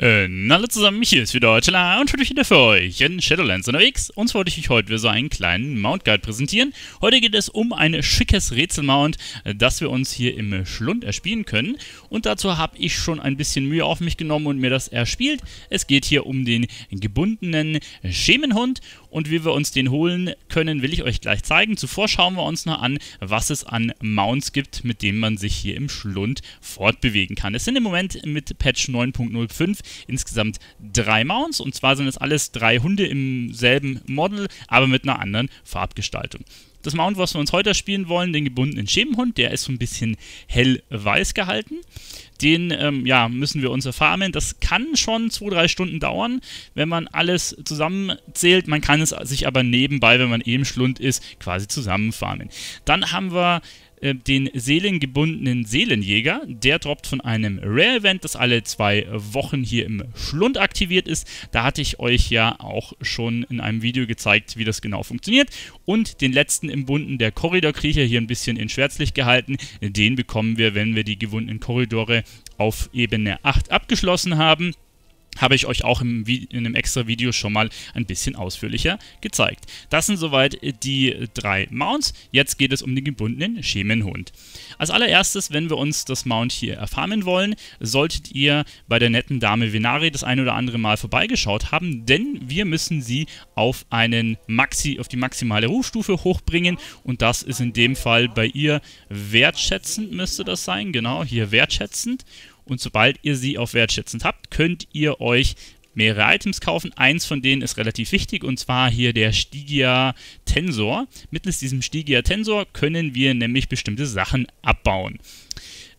Äh, hallo zusammen, mich hier ist wieder Tela und heute wieder für euch in Shadowlands unterwegs. Und zwar wollte ich euch heute wieder so einen kleinen Mount Guide präsentieren. Heute geht es um ein schickes Rätselmount, äh, das wir uns hier im Schlund erspielen können. Und dazu habe ich schon ein bisschen Mühe auf mich genommen und mir das erspielt. Es geht hier um den gebundenen Schemenhund und wie wir uns den holen können, will ich euch gleich zeigen. Zuvor schauen wir uns noch an, was es an Mounts gibt, mit denen man sich hier im Schlund fortbewegen kann. Es sind im Moment mit Patch 9.05 insgesamt drei Mounts. Und zwar sind es alles drei Hunde im selben Model, aber mit einer anderen Farbgestaltung. Das Mount, was wir uns heute spielen wollen, den gebundenen Schemenhund, der ist so ein bisschen hellweiß gehalten. Den ähm, ja, müssen wir uns erfarmen. Das kann schon 2-3 Stunden dauern, wenn man alles zusammenzählt. Man kann es sich aber nebenbei, wenn man eben eh Schlund ist, quasi zusammenfarmen. Dann haben wir äh, den seelengebundenen Seelenjäger. Der droppt von einem Rare-Event, das alle zwei Wochen hier im Schlund aktiviert ist. Da hatte ich euch ja auch schon in einem Video gezeigt, wie das genau funktioniert. Und den letzten im Bunden, der Korridorkriecher, hier ein bisschen in Schwärzlicht gehalten. Den bekommen wir, wenn wir die gewundenen Korridore auf Ebene 8 abgeschlossen haben habe ich euch auch im, in einem extra Video schon mal ein bisschen ausführlicher gezeigt. Das sind soweit äh, die drei Mounts. Jetzt geht es um den gebundenen Schemenhund. Als allererstes, wenn wir uns das Mount hier erfahren wollen, solltet ihr bei der netten Dame Venari das ein oder andere Mal vorbeigeschaut haben, denn wir müssen sie auf, einen Maxi, auf die maximale Rufstufe hochbringen und das ist in dem Fall bei ihr wertschätzend müsste das sein, genau, hier wertschätzend und sobald ihr sie auf wertschätzend habt, könnt ihr euch mehrere Items kaufen. Eins von denen ist relativ wichtig und zwar hier der Stigia Tensor. Mittels diesem Stigia Tensor können wir nämlich bestimmte Sachen abbauen.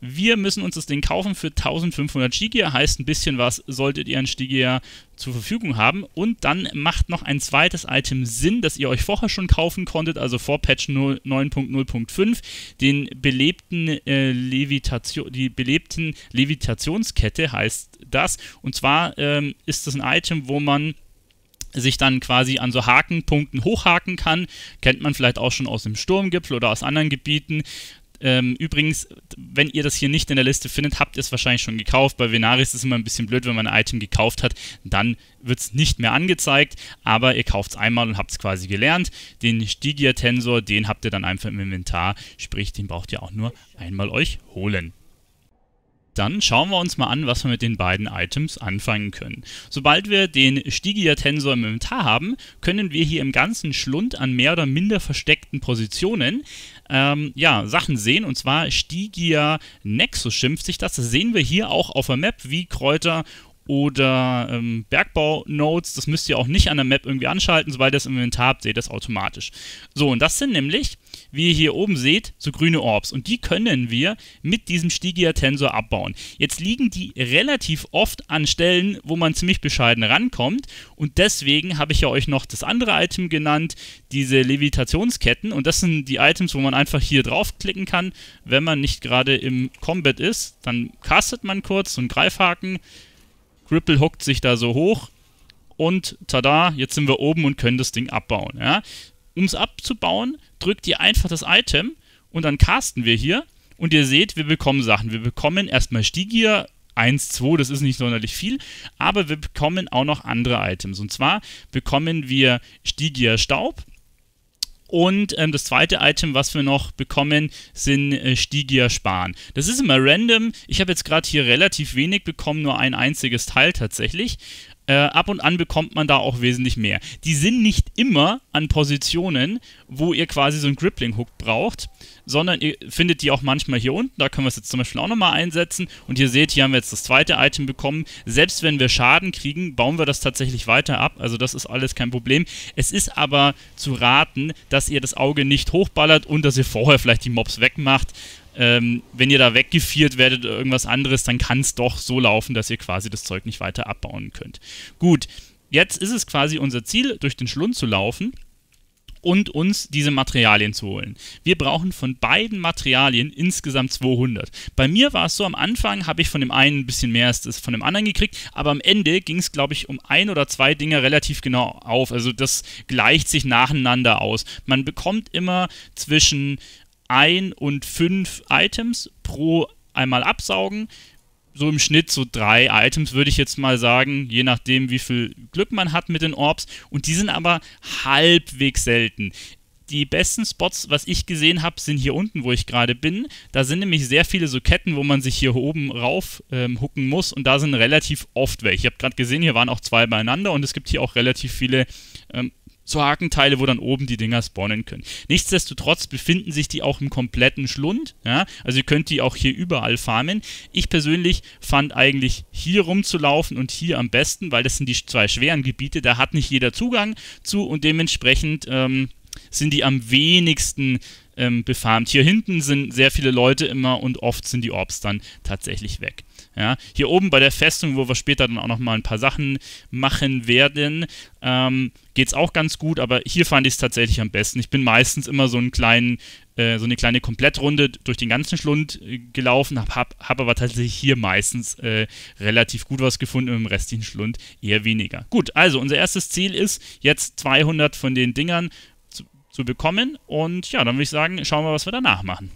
Wir müssen uns das Ding kaufen für 1500 Stigia, heißt ein bisschen was solltet ihr an Stigia zur Verfügung haben. Und dann macht noch ein zweites Item Sinn, das ihr euch vorher schon kaufen konntet, also vor Patch 9.0.5, den belebten, äh, Levitation, die belebten Levitationskette heißt das. Und zwar ähm, ist das ein Item, wo man sich dann quasi an so Hakenpunkten hochhaken kann. Kennt man vielleicht auch schon aus dem Sturmgipfel oder aus anderen Gebieten. Ähm, übrigens, wenn ihr das hier nicht in der Liste findet, habt ihr es wahrscheinlich schon gekauft. Bei Venaris ist es immer ein bisschen blöd, wenn man ein Item gekauft hat, dann wird es nicht mehr angezeigt, aber ihr kauft es einmal und habt es quasi gelernt. Den Stigia-Tensor, den habt ihr dann einfach im Inventar, sprich, den braucht ihr auch nur einmal euch holen dann schauen wir uns mal an, was wir mit den beiden Items anfangen können. Sobald wir den Stigia-Tensor im Inventar haben, können wir hier im ganzen Schlund an mehr oder minder versteckten Positionen ähm, ja, Sachen sehen. Und zwar Stygia Nexus schimpft sich das. Das sehen wir hier auch auf der Map, wie Kräuter oder ähm, Bergbau-Nodes. Das müsst ihr auch nicht an der Map irgendwie anschalten. Sobald ihr das im Inventar habt, seht ihr das automatisch. So, und das sind nämlich, wie ihr hier oben seht, so grüne Orbs. Und die können wir mit diesem Stigia-Tensor abbauen. Jetzt liegen die relativ oft an Stellen, wo man ziemlich bescheiden rankommt. Und deswegen habe ich ja euch noch das andere Item genannt, diese Levitationsketten. Und das sind die Items, wo man einfach hier draufklicken kann, wenn man nicht gerade im Combat ist. Dann castet man kurz so einen Greifhaken Gripple hockt sich da so hoch und tada, jetzt sind wir oben und können das Ding abbauen. Ja? Um es abzubauen, drückt ihr einfach das Item und dann casten wir hier und ihr seht, wir bekommen Sachen. Wir bekommen erstmal Stigier, 1, 2, das ist nicht sonderlich viel, aber wir bekommen auch noch andere Items. Und zwar bekommen wir Stigia Staub, und ähm, das zweite Item, was wir noch bekommen, sind äh, Stigia-Sparen. Das ist immer random. Ich habe jetzt gerade hier relativ wenig bekommen, nur ein einziges Teil tatsächlich. Äh, ab und an bekommt man da auch wesentlich mehr. Die sind nicht immer an Positionen, wo ihr quasi so einen grippling hook braucht, sondern ihr findet die auch manchmal hier unten. Da können wir es jetzt zum Beispiel auch nochmal einsetzen. Und ihr seht, hier haben wir jetzt das zweite Item bekommen. Selbst wenn wir Schaden kriegen, bauen wir das tatsächlich weiter ab. Also das ist alles kein Problem. Es ist aber zu raten, dass ihr das Auge nicht hochballert und dass ihr vorher vielleicht die Mobs wegmacht, ähm, wenn ihr da weggefiert werdet oder irgendwas anderes, dann kann es doch so laufen, dass ihr quasi das Zeug nicht weiter abbauen könnt. Gut, jetzt ist es quasi unser Ziel, durch den Schlund zu laufen und uns diese Materialien zu holen. Wir brauchen von beiden Materialien insgesamt 200. Bei mir war es so, am Anfang habe ich von dem einen ein bisschen mehr als das von dem anderen gekriegt, aber am Ende ging es, glaube ich, um ein oder zwei Dinge relativ genau auf. Also das gleicht sich nacheinander aus. Man bekommt immer zwischen ein und fünf Items pro einmal absaugen. So im Schnitt so drei Items, würde ich jetzt mal sagen, je nachdem, wie viel Glück man hat mit den Orbs. Und die sind aber halbwegs selten die besten Spots, was ich gesehen habe, sind hier unten, wo ich gerade bin. Da sind nämlich sehr viele so Ketten, wo man sich hier oben rauf ähm, hucken muss und da sind relativ oft welche. Ich habe gerade gesehen, hier waren auch zwei beieinander und es gibt hier auch relativ viele ähm, zu Hakenteile, wo dann oben die Dinger spawnen können. Nichtsdestotrotz befinden sich die auch im kompletten Schlund. Ja? Also ihr könnt die auch hier überall farmen. Ich persönlich fand eigentlich hier rumzulaufen und hier am besten, weil das sind die zwei schweren Gebiete. Da hat nicht jeder Zugang zu und dementsprechend ähm, sind die am wenigsten ähm, befarmt. Hier hinten sind sehr viele Leute immer und oft sind die Orbs dann tatsächlich weg. Ja, hier oben bei der Festung, wo wir später dann auch nochmal ein paar Sachen machen werden, ähm, geht es auch ganz gut, aber hier fand ich es tatsächlich am besten. Ich bin meistens immer so einen kleinen, äh, so eine kleine Komplettrunde durch den ganzen Schlund äh, gelaufen, habe hab, hab aber tatsächlich hier meistens äh, relativ gut was gefunden, und im restlichen Schlund eher weniger. Gut, also unser erstes Ziel ist, jetzt 200 von den Dingern zu, zu bekommen und ja, dann würde ich sagen, schauen wir, was wir danach machen.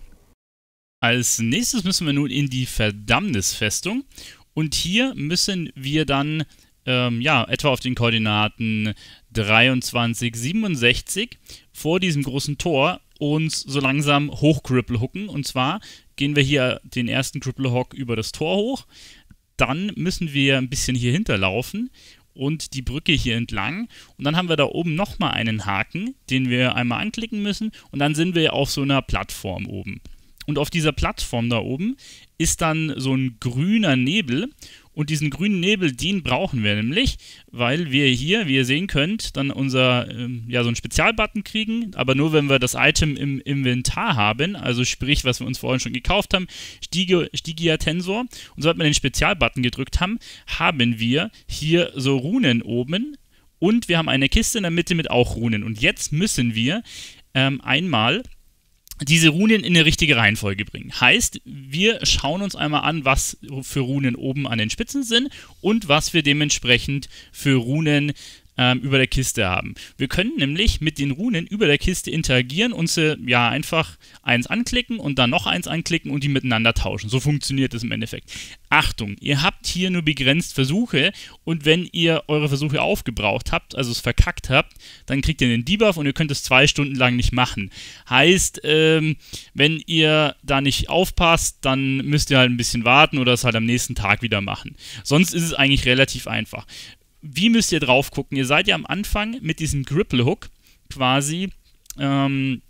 Als nächstes müssen wir nun in die Verdammnisfestung und hier müssen wir dann ähm, ja, etwa auf den Koordinaten 23, 67 vor diesem großen Tor uns so langsam hoch Cripple hooken. Und zwar gehen wir hier den ersten Cripple Hock über das Tor hoch. Dann müssen wir ein bisschen hier hinterlaufen und die Brücke hier entlang. Und dann haben wir da oben nochmal einen Haken, den wir einmal anklicken müssen. Und dann sind wir auf so einer Plattform oben. Und auf dieser Plattform da oben ist dann so ein grüner Nebel. Und diesen grünen Nebel, den brauchen wir nämlich, weil wir hier, wie ihr sehen könnt, dann unser, ähm, ja, so einen Spezialbutton kriegen, aber nur wenn wir das Item im Inventar haben, also sprich, was wir uns vorhin schon gekauft haben, Stig Stigia Tensor. Und sobald wir den Spezialbutton gedrückt haben, haben wir hier so Runen oben und wir haben eine Kiste in der Mitte mit auch Runen. Und jetzt müssen wir ähm, einmal diese Runen in eine richtige Reihenfolge bringen. Heißt, wir schauen uns einmal an, was für Runen oben an den Spitzen sind und was wir dementsprechend für Runen ähm, über der Kiste haben. Wir können nämlich mit den Runen über der Kiste interagieren und sie ja einfach eins anklicken und dann noch eins anklicken und die miteinander tauschen. So funktioniert das im Endeffekt. Achtung, ihr habt hier nur begrenzt Versuche und wenn ihr eure Versuche aufgebraucht habt, also es verkackt habt, dann kriegt ihr den Debuff und ihr könnt es zwei Stunden lang nicht machen. Heißt, ähm, wenn ihr da nicht aufpasst, dann müsst ihr halt ein bisschen warten oder es halt am nächsten Tag wieder machen. Sonst ist es eigentlich relativ einfach wie müsst ihr drauf gucken? Ihr seid ja am Anfang mit diesem Gripple-Hook quasi ähm,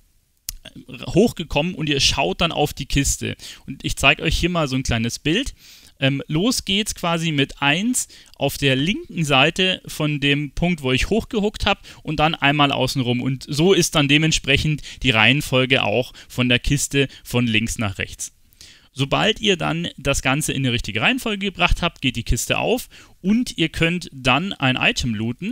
hochgekommen und ihr schaut dann auf die Kiste. Und ich zeige euch hier mal so ein kleines Bild. Ähm, los geht's quasi mit 1 auf der linken Seite von dem Punkt, wo ich hochgehuckt habe und dann einmal außenrum. Und so ist dann dementsprechend die Reihenfolge auch von der Kiste von links nach rechts. Sobald ihr dann das Ganze in die richtige Reihenfolge gebracht habt, geht die Kiste auf und ihr könnt dann ein Item looten.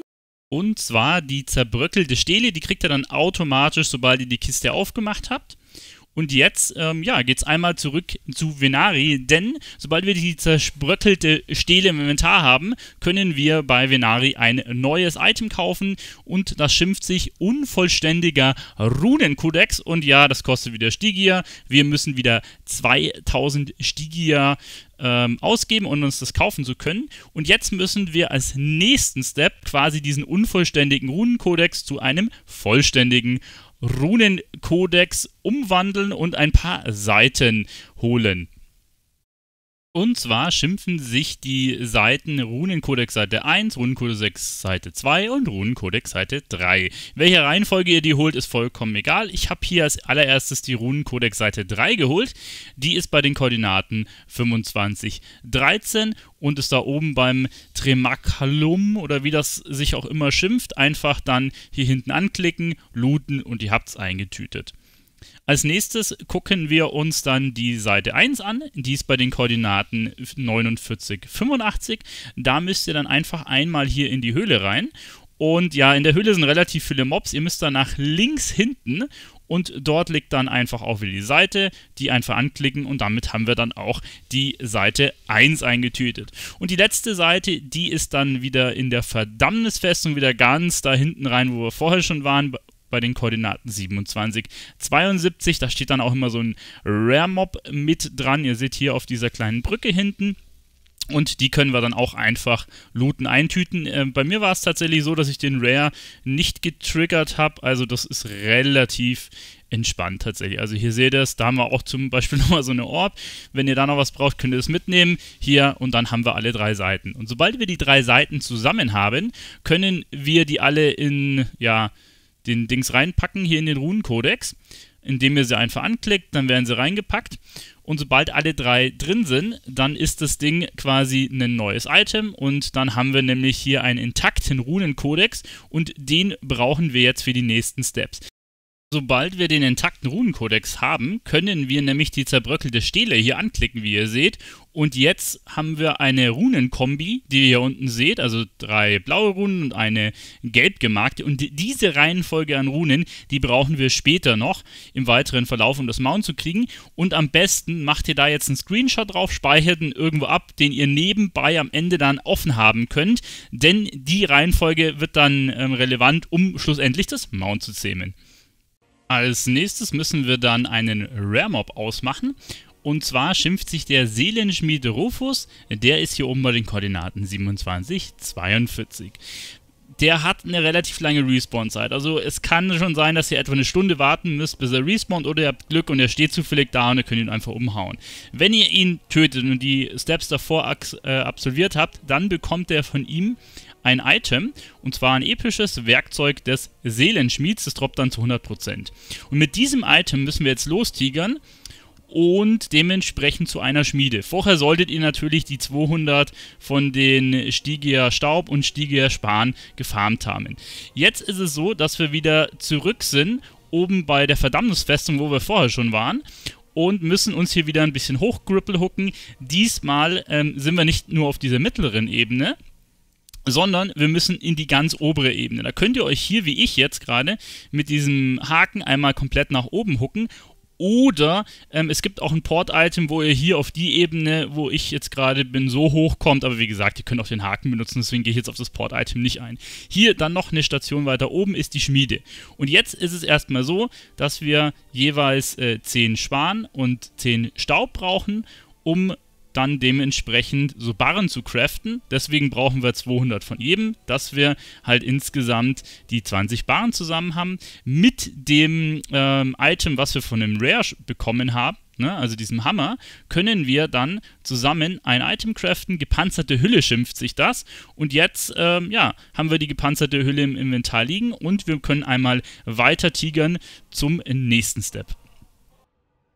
Und zwar die zerbröckelte Stele, die kriegt ihr dann automatisch, sobald ihr die Kiste aufgemacht habt. Und jetzt ähm, ja, geht es einmal zurück zu Venari, denn sobald wir die zerspröttelte Stele im Inventar haben, können wir bei Venari ein neues Item kaufen und das schimpft sich unvollständiger Runenkodex. Und ja, das kostet wieder Stigia. Wir müssen wieder 2000 Stigia ähm, ausgeben, um uns das kaufen zu können. Und jetzt müssen wir als nächsten Step quasi diesen unvollständigen Runenkodex zu einem vollständigen Runenkodex umwandeln und ein paar Seiten holen. Und zwar schimpfen sich die Seiten Runenkodex Seite 1, Runenkodex Seite 2 und Runenkodex Seite 3. Welche Reihenfolge ihr die holt, ist vollkommen egal. Ich habe hier als allererstes die Runenkodex Seite 3 geholt. Die ist bei den Koordinaten 25, 13 und ist da oben beim Tremakalum oder wie das sich auch immer schimpft. Einfach dann hier hinten anklicken, looten und ihr habt's eingetütet. Als nächstes gucken wir uns dann die Seite 1 an, die ist bei den Koordinaten 49, 85. Da müsst ihr dann einfach einmal hier in die Höhle rein. Und ja, in der Höhle sind relativ viele Mobs. Ihr müsst dann nach links hinten und dort liegt dann einfach auch wieder die Seite, die einfach anklicken und damit haben wir dann auch die Seite 1 eingetütet. Und die letzte Seite, die ist dann wieder in der Verdammnisfestung, wieder ganz da hinten rein, wo wir vorher schon waren, bei den Koordinaten 27, 72. Da steht dann auch immer so ein Rare Mob mit dran. Ihr seht hier auf dieser kleinen Brücke hinten. Und die können wir dann auch einfach looten, eintüten. Äh, bei mir war es tatsächlich so, dass ich den Rare nicht getriggert habe. Also das ist relativ entspannt tatsächlich. Also hier seht ihr es, da haben wir auch zum Beispiel nochmal so eine Orb. Wenn ihr da noch was braucht, könnt ihr es mitnehmen. Hier und dann haben wir alle drei Seiten. Und sobald wir die drei Seiten zusammen haben, können wir die alle in, ja, den Dings reinpacken hier in den Runenkodex, indem ihr sie einfach anklickt, dann werden sie reingepackt und sobald alle drei drin sind, dann ist das Ding quasi ein neues Item und dann haben wir nämlich hier einen intakten Runenkodex und den brauchen wir jetzt für die nächsten Steps. Sobald wir den intakten Runenkodex haben, können wir nämlich die zerbröckelte Stele hier anklicken, wie ihr seht. Und jetzt haben wir eine Runenkombi, die ihr hier unten seht, also drei blaue Runen und eine gelb gemarkte. Und diese Reihenfolge an Runen, die brauchen wir später noch im weiteren Verlauf, um das Mount zu kriegen. Und am besten macht ihr da jetzt einen Screenshot drauf, speichert ihn irgendwo ab, den ihr nebenbei am Ende dann offen haben könnt. Denn die Reihenfolge wird dann ähm, relevant, um schlussendlich das Mount zu zähmen. Als nächstes müssen wir dann einen Rare Mob ausmachen. Und zwar schimpft sich der Seelenschmied Rufus, der ist hier oben bei den Koordinaten 27, 42. Der hat eine relativ lange Respawn-Zeit. Also es kann schon sein, dass ihr etwa eine Stunde warten müsst, bis er respawnt oder ihr habt Glück und er steht zufällig da und ihr könnt ihn einfach umhauen. Wenn ihr ihn tötet und die Steps davor äh, absolviert habt, dann bekommt er von ihm ein Item, und zwar ein episches Werkzeug des Seelenschmieds, das droppt dann zu 100%. Und mit diesem Item müssen wir jetzt lostigern und dementsprechend zu einer Schmiede. Vorher solltet ihr natürlich die 200 von den Stigier Staub und Stigier Span gefarmt haben. Jetzt ist es so, dass wir wieder zurück sind, oben bei der Verdammnisfestung, wo wir vorher schon waren und müssen uns hier wieder ein bisschen hoch Gripple hooken. Diesmal ähm, sind wir nicht nur auf dieser mittleren Ebene, sondern wir müssen in die ganz obere Ebene. Da könnt ihr euch hier, wie ich jetzt gerade, mit diesem Haken einmal komplett nach oben hucken. Oder ähm, es gibt auch ein Port-Item, wo ihr hier auf die Ebene, wo ich jetzt gerade bin, so hoch kommt. Aber wie gesagt, ihr könnt auch den Haken benutzen, deswegen gehe ich jetzt auf das Port-Item nicht ein. Hier dann noch eine Station weiter oben ist die Schmiede. Und jetzt ist es erstmal so, dass wir jeweils äh, 10 Schwan und 10 Staub brauchen, um dann dementsprechend so Barren zu craften. Deswegen brauchen wir 200 von jedem, dass wir halt insgesamt die 20 Barren zusammen haben. Mit dem ähm, Item, was wir von dem Rare bekommen haben, ne, also diesem Hammer, können wir dann zusammen ein Item craften. Gepanzerte Hülle schimpft sich das. Und jetzt, ähm, ja, haben wir die gepanzerte Hülle im Inventar liegen und wir können einmal weiter tigern zum nächsten Step.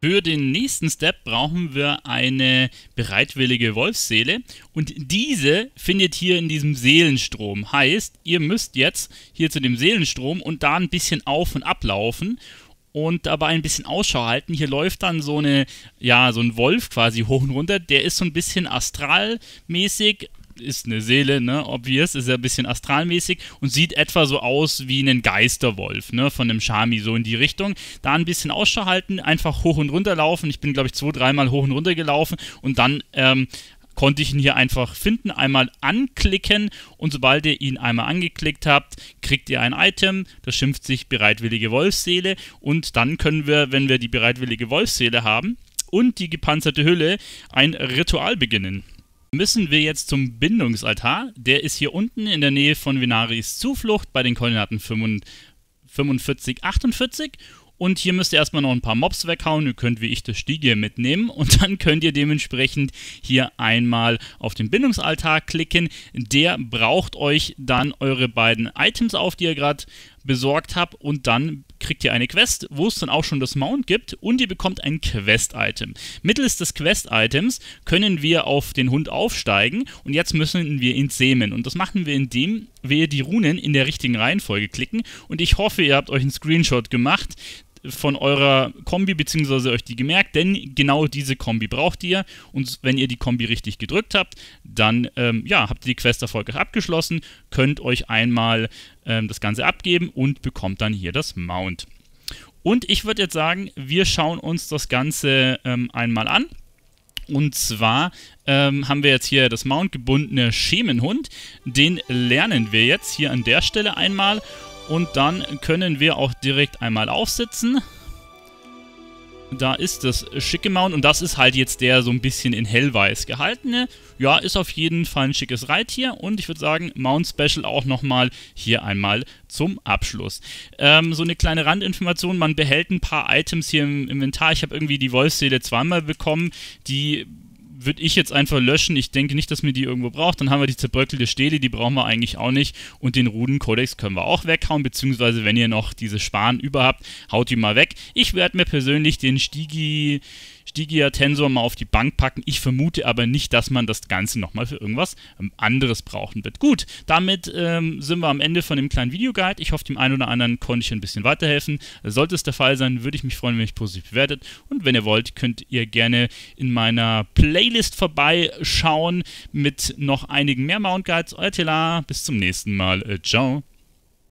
Für den nächsten Step brauchen wir eine bereitwillige Wolfsseele und diese findet hier in diesem Seelenstrom. Heißt, ihr müsst jetzt hier zu dem Seelenstrom und da ein bisschen auf und ablaufen und dabei ein bisschen Ausschau halten. Hier läuft dann so eine, ja, so ein Wolf quasi hoch und runter. Der ist so ein bisschen astralmäßig ist eine Seele, ne? Obvious, ist ja ein bisschen astralmäßig und sieht etwa so aus wie ein Geisterwolf, ne? Von einem Shami, so in die Richtung. Da ein bisschen Ausschau halten, einfach hoch und runter laufen. Ich bin, glaube ich, zwei, dreimal hoch und runter gelaufen und dann ähm, konnte ich ihn hier einfach finden, einmal anklicken und sobald ihr ihn einmal angeklickt habt, kriegt ihr ein Item, das schimpft sich bereitwillige Wolfsseele und dann können wir, wenn wir die bereitwillige Wolfsseele haben und die gepanzerte Hülle, ein Ritual beginnen müssen wir jetzt zum Bindungsaltar. Der ist hier unten in der Nähe von Venaris Zuflucht bei den Koordinaten 45, 48. Und hier müsst ihr erstmal noch ein paar Mobs weghauen. Ihr könnt wie ich das Stiege mitnehmen. Und dann könnt ihr dementsprechend hier einmal auf den Bindungsaltar klicken. Der braucht euch dann eure beiden Items auf, die ihr gerade besorgt habe und dann kriegt ihr eine Quest, wo es dann auch schon das Mount gibt und ihr bekommt ein Quest-Item. Mittels des Quest-Items können wir auf den Hund aufsteigen und jetzt müssen wir ihn sämen und das machen wir, indem wir die Runen in der richtigen Reihenfolge klicken und ich hoffe, ihr habt euch einen Screenshot gemacht, von eurer Kombi, bzw. euch die gemerkt, denn genau diese Kombi braucht ihr. Und wenn ihr die Kombi richtig gedrückt habt, dann ähm, ja, habt ihr die Quest erfolgreich abgeschlossen, könnt euch einmal ähm, das Ganze abgeben und bekommt dann hier das Mount. Und ich würde jetzt sagen, wir schauen uns das Ganze ähm, einmal an. Und zwar ähm, haben wir jetzt hier das Mount gebundene Schemenhund. Den lernen wir jetzt hier an der Stelle einmal. Und dann können wir auch direkt einmal aufsitzen. Da ist das schicke Mount und das ist halt jetzt der so ein bisschen in hellweiß gehaltene. Ja, ist auf jeden Fall ein schickes Reittier und ich würde sagen, Mount Special auch nochmal hier einmal zum Abschluss. Ähm, so eine kleine Randinformation, man behält ein paar Items hier im Inventar. Ich habe irgendwie die Wolfsseele zweimal bekommen, die würde ich jetzt einfach löschen. Ich denke nicht, dass man die irgendwo braucht. Dann haben wir die zerbröckelte Stele, die brauchen wir eigentlich auch nicht. Und den Rudenkodex können wir auch weghauen, beziehungsweise wenn ihr noch diese Sparen überhaupt, habt, haut die mal weg. Ich werde mir persönlich den Stigi, Stigia Tensor mal auf die Bank packen. Ich vermute aber nicht, dass man das Ganze nochmal für irgendwas ähm, anderes brauchen wird. Gut, damit ähm, sind wir am Ende von dem kleinen Videoguide. Ich hoffe, dem einen oder anderen konnte ich ein bisschen weiterhelfen. Sollte es der Fall sein, würde ich mich freuen, wenn ihr mich positiv bewertet. Und wenn ihr wollt, könnt ihr gerne in meiner Playlist Playlist vorbeischauen mit noch einigen mehr Mount Guides. Euer Tela, bis zum nächsten Mal. Äh, ciao.